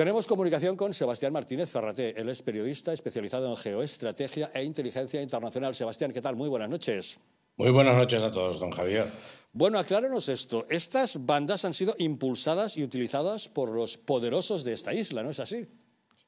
Tenemos comunicación con Sebastián Martínez Ferraté. Él es periodista especializado en geoestrategia e inteligencia internacional. Sebastián, ¿qué tal? Muy buenas noches. Muy buenas noches a todos, don Javier. Bueno, aclárenos esto. Estas bandas han sido impulsadas y utilizadas por los poderosos de esta isla, ¿no es así?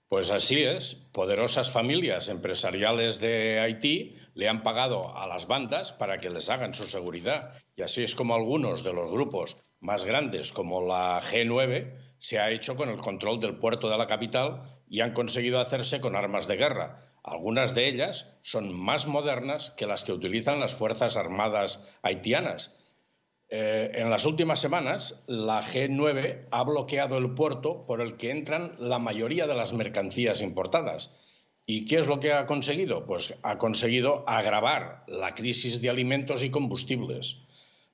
Pues así es. Poderosas familias empresariales de Haití le han pagado a las bandas para que les hagan su seguridad. Y así es como algunos de los grupos más grandes, como la G9, se ha hecho con el control del puerto de la capital y han conseguido hacerse con armas de guerra. Algunas de ellas son más modernas que las que utilizan las Fuerzas Armadas haitianas. Eh, en las últimas semanas, la G9 ha bloqueado el puerto por el que entran la mayoría de las mercancías importadas. ¿Y qué es lo que ha conseguido? Pues ha conseguido agravar la crisis de alimentos y combustibles.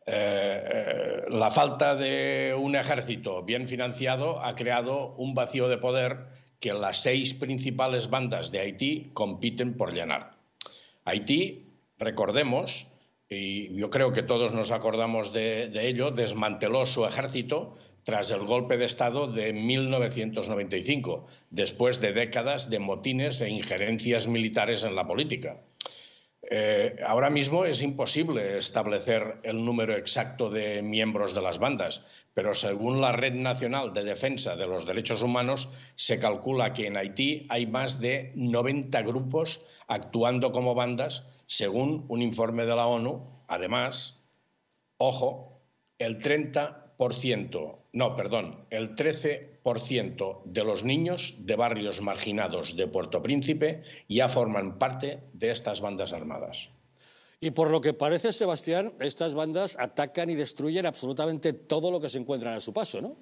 Eh, eh, la falta de un ejército bien financiado ha creado un vacío de poder que las seis principales bandas de Haití compiten por llenar. Haití, recordemos, y yo creo que todos nos acordamos de, de ello, desmanteló su ejército tras el golpe de Estado de 1995, después de décadas de motines e injerencias militares en la política. Eh, ahora mismo es imposible establecer el número exacto de miembros de las bandas, pero según la Red Nacional de Defensa de los Derechos Humanos, se calcula que en Haití hay más de 90 grupos actuando como bandas, según un informe de la ONU. Además, ojo, el 30 no, perdón, el 13% de los niños de barrios marginados de Puerto Príncipe ya forman parte de estas bandas armadas. Y por lo que parece, Sebastián, estas bandas atacan y destruyen absolutamente todo lo que se encuentran a su paso, ¿no?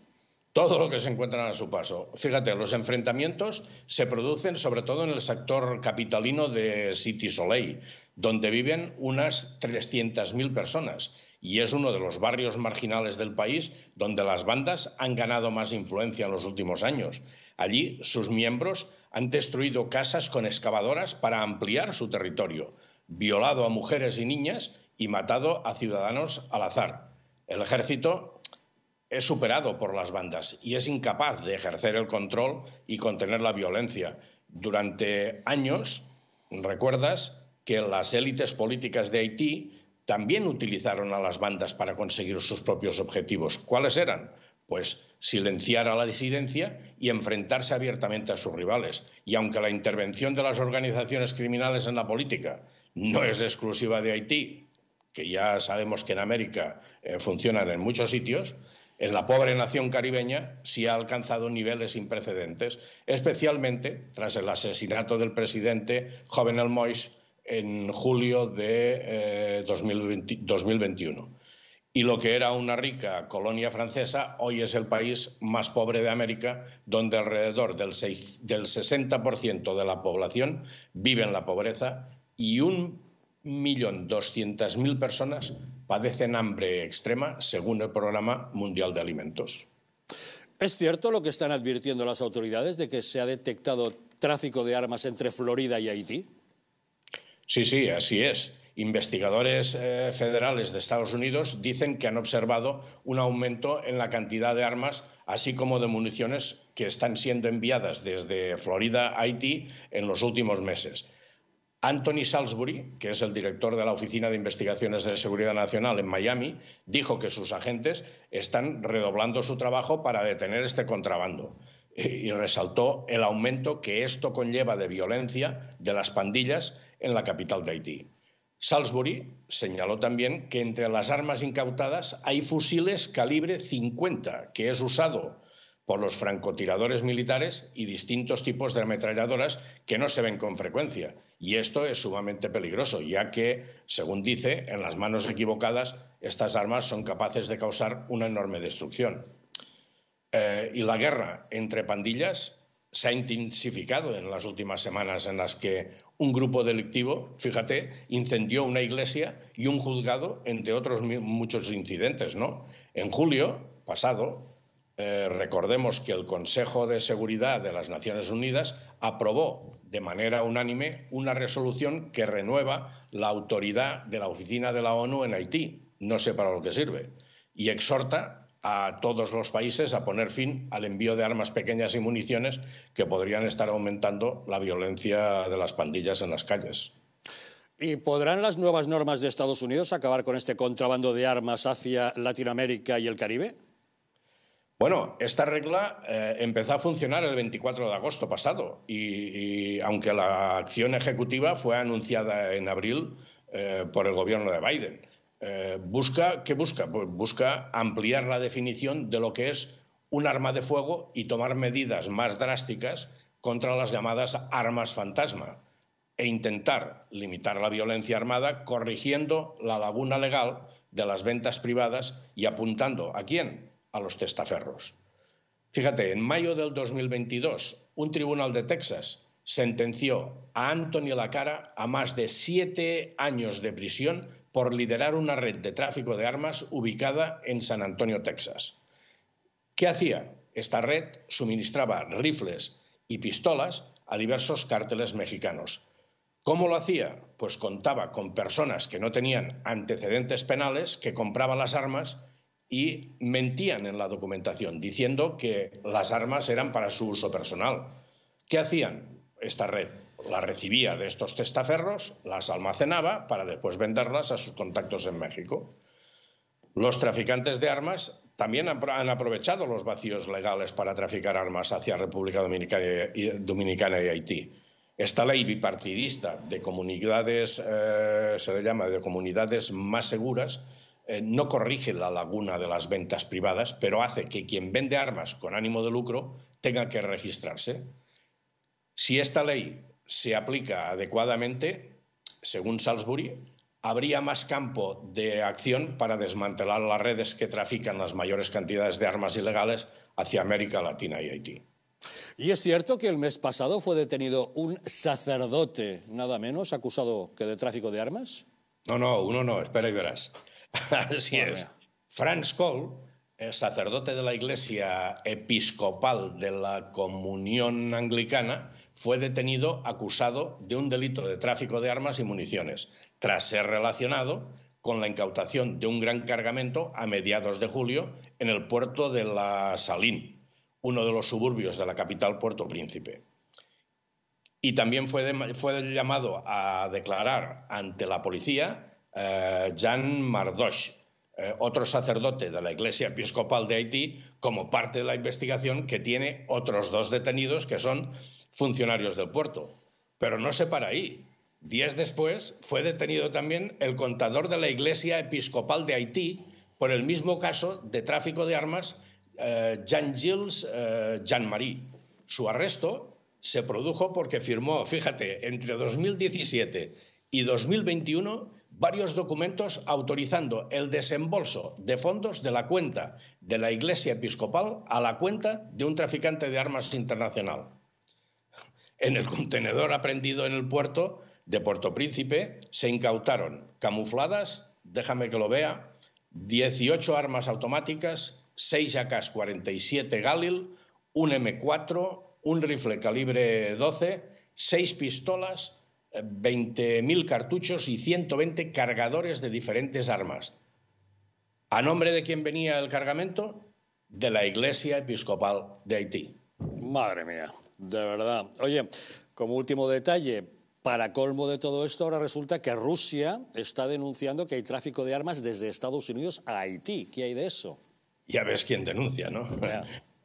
Todo lo que se encuentran a su paso. Fíjate, los enfrentamientos se producen sobre todo en el sector capitalino de City Soleil, donde viven unas 300.000 personas y es uno de los barrios marginales del país donde las bandas han ganado más influencia en los últimos años. Allí sus miembros han destruido casas con excavadoras para ampliar su territorio, violado a mujeres y niñas y matado a ciudadanos al azar. El ejército es superado por las bandas y es incapaz de ejercer el control y contener la violencia. Durante años, recuerdas que las élites políticas de Haití también utilizaron a las bandas para conseguir sus propios objetivos. ¿Cuáles eran? Pues silenciar a la disidencia y enfrentarse abiertamente a sus rivales. Y aunque la intervención de las organizaciones criminales en la política no es exclusiva de Haití, que ya sabemos que en América eh, funcionan en muchos sitios, en la pobre nación caribeña sí ha alcanzado niveles sin precedentes, especialmente tras el asesinato del presidente Jovenel Moïse en julio de 2021. Eh, y lo que era una rica colonia francesa, hoy es el país más pobre de América, donde alrededor del, 60% de la población vive en la pobreza y 1.200.000 personas padecen hambre extrema, según el Programa Mundial de Alimentos. ¿Es cierto lo que están advirtiendo las autoridades de que se ha detectado tráfico de armas entre Florida y Haití? Sí, sí, así es. Investigadores eh, federales de Estados Unidos dicen que han observado un aumento en la cantidad de armas, así como de municiones que están siendo enviadas desde Florida a Haití en los últimos meses. Anthony Salisbury, que es el director de la Oficina de Investigaciones de Seguridad Nacional en Miami, dijo que sus agentes están redoblando su trabajo para detener este contrabando y resaltó el aumento que esto conlleva de violencia de las pandillas en la capital de Haití. Salisbury señaló también que entre las armas incautadas hay fusiles calibre 50, que es usado por los francotiradores militares y distintos tipos de ametralladoras que no se ven con frecuencia. Y esto es sumamente peligroso, ya que, según dice, en las manos equivocadas estas armas son capaces de causar una enorme destrucción. Eh, y la guerra entre pandillas se ha intensificado en las últimas semanas en las que un grupo delictivo, fíjate, incendió una iglesia y un juzgado, entre otros muchos incidentes, ¿no? En julio pasado, eh, recordemos que el Consejo de Seguridad de las Naciones Unidas aprobó de manera unánime una resolución que renueva la autoridad de la oficina de la ONU en Haití, no sé para lo que sirve, y exhorta a todos los países a poner fin al envío de armas pequeñas y municiones que podrían estar aumentando la violencia de las pandillas en las calles. ¿Y podrán las nuevas normas de Estados Unidos acabar con este contrabando de armas hacia Latinoamérica y el Caribe? Bueno, esta regla eh, empezó a funcionar el 24 de agosto pasado y, aunque la acción ejecutiva fue anunciada en abril eh, por el gobierno de Biden. Eh, busca, ¿Qué busca? Pues busca ampliar la definición de lo que es un arma de fuego y tomar medidas más drásticas contra las llamadas armas fantasma e intentar limitar la violencia armada corrigiendo la laguna legal de las ventas privadas y apuntando a quién? A los testaferros. Fíjate, en mayo del 2022, un tribunal de Texas sentenció a Anthony Lacara a más de siete años de prisión por liderar una red de tráfico de armas ubicada en San Antonio, Texas. ¿Qué hacía? Esta red suministraba rifles y pistolas a diversos cárteles mexicanos. ¿Cómo lo hacía? Pues contaba con personas que no tenían antecedentes penales, que compraban las armas y mentían en la documentación, diciendo que las armas eran para su uso personal. ¿Qué hacían esta red? La recibía de estos testaferros, las almacenaba para después venderlas a sus contactos en México. Los traficantes de armas también han aprovechado los vacíos legales para traficar armas hacia República Dominicana y, Haití. Esta ley bipartidista de comunidades, eh, se le llama, de comunidades más seguras, eh, no corrige la laguna de las ventas privadas, pero hace que quien vende armas con ánimo de lucro tenga que registrarse. Si esta ley se aplica adecuadamente, según Salisbury, habría más campo de acción para desmantelar las redes que trafican las mayores cantidades de armas ilegales hacia América Latina y Haití. Y es cierto que el mes pasado fue detenido un sacerdote, nada menos, acusado que de tráfico de armas. No, no, uno no, espera y verás. Así es. Franz Kohl, sacerdote de la Iglesia Episcopal de la Comunión Anglicana, fue detenido acusado de un delito de tráfico de armas y municiones, tras ser relacionado con la incautación de un gran cargamento a mediados de julio en el puerto de La Salín, uno de los suburbios de la capital Puerto Príncipe. Y también fue, fue llamado a declarar ante la policía Jean eh, Jan eh, otro sacerdote de la Iglesia Episcopal de Haití como parte de la investigación que tiene otros dos detenidos que son funcionarios del puerto. Pero no se para ahí. Días después fue detenido también el contador de la Iglesia Episcopal de Haití por el mismo caso de tráfico de armas, eh, Jean-Gilles eh, Jean-Marie. Su arresto se produjo porque firmó, fíjate, entre 2017 y 2021 varios documentos autorizando el desembolso de fondos de la cuenta de la Iglesia Episcopal a la cuenta de un traficante de armas internacional. En el contenedor aprendido en el puerto de Puerto Príncipe se incautaron, camufladas, déjame que lo vea, 18 armas automáticas, 6 AK-47 Galil, un M4, un rifle calibre 12, 6 pistolas, 20.000 cartuchos y 120 cargadores de diferentes armas. ¿A nombre de quién venía el cargamento? De la Iglesia Episcopal de Haití. Madre mía, de verdad. Oye, como último detalle, para colmo de todo esto, ahora resulta que Rusia está denunciando que hay tráfico de armas desde Estados Unidos a Haití. ¿Qué hay de eso? Ya ves quién denuncia, ¿no?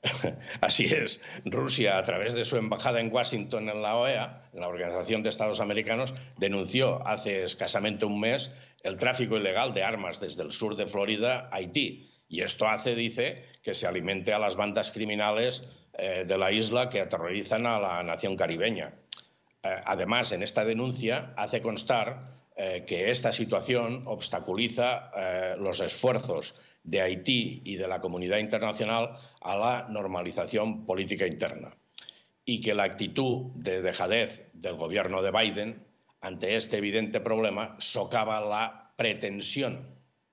Así es, Rusia, a través de su embajada en Washington en la OEA, en la Organización de Estados Americanos, denunció hace escasamente un mes el tráfico ilegal de armas desde el sur de Florida a Haití. Y esto hace, dice, que se alimente a las bandas criminales eh, de la isla que aterrorizan a la nación caribeña. Eh, además, en esta denuncia hace constar eh, que esta situación obstaculiza eh, los esfuerzos de Haití y de la comunidad internacional a la normalización política interna y que la actitud de dejadez del gobierno de Biden ante este evidente problema socava la pretensión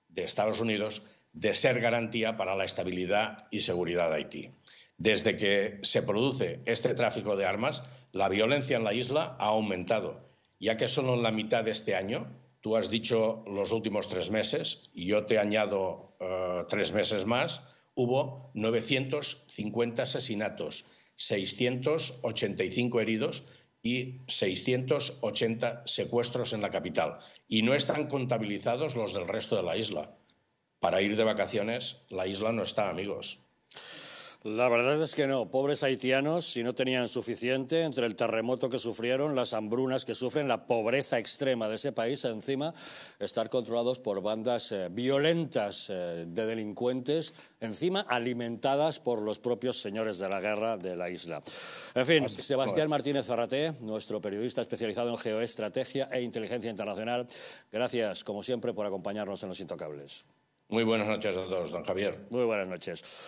de Estados Unidos de ser garantía para la estabilidad y seguridad de Haití. Desde que se produce este tráfico de armas, la violencia en la isla ha aumentado ya que solo en la mitad de este año, tú has dicho los últimos tres meses, y yo te añado eh, tres meses más, hubo 950 asesinatos, 685 heridos y 680 secuestros en la capital. Y no están contabilizados los del resto de la isla. Para ir de vacaciones, la isla no está, amigos. Pues la verdad es que no. Pobres haitianos, si no tenían suficiente, entre el terremoto que sufrieron, las hambrunas que sufren, la pobreza extrema de ese país, encima, estar controlados por bandas eh, violentas eh, de delincuentes, encima alimentadas por los propios señores de la guerra de la isla. En fin, Sebastián Martínez Ferraté, nuestro periodista especializado en geoestrategia e inteligencia internacional, gracias, como siempre, por acompañarnos en Los Intocables. Muy buenas noches a todos, don Javier. Muy buenas noches.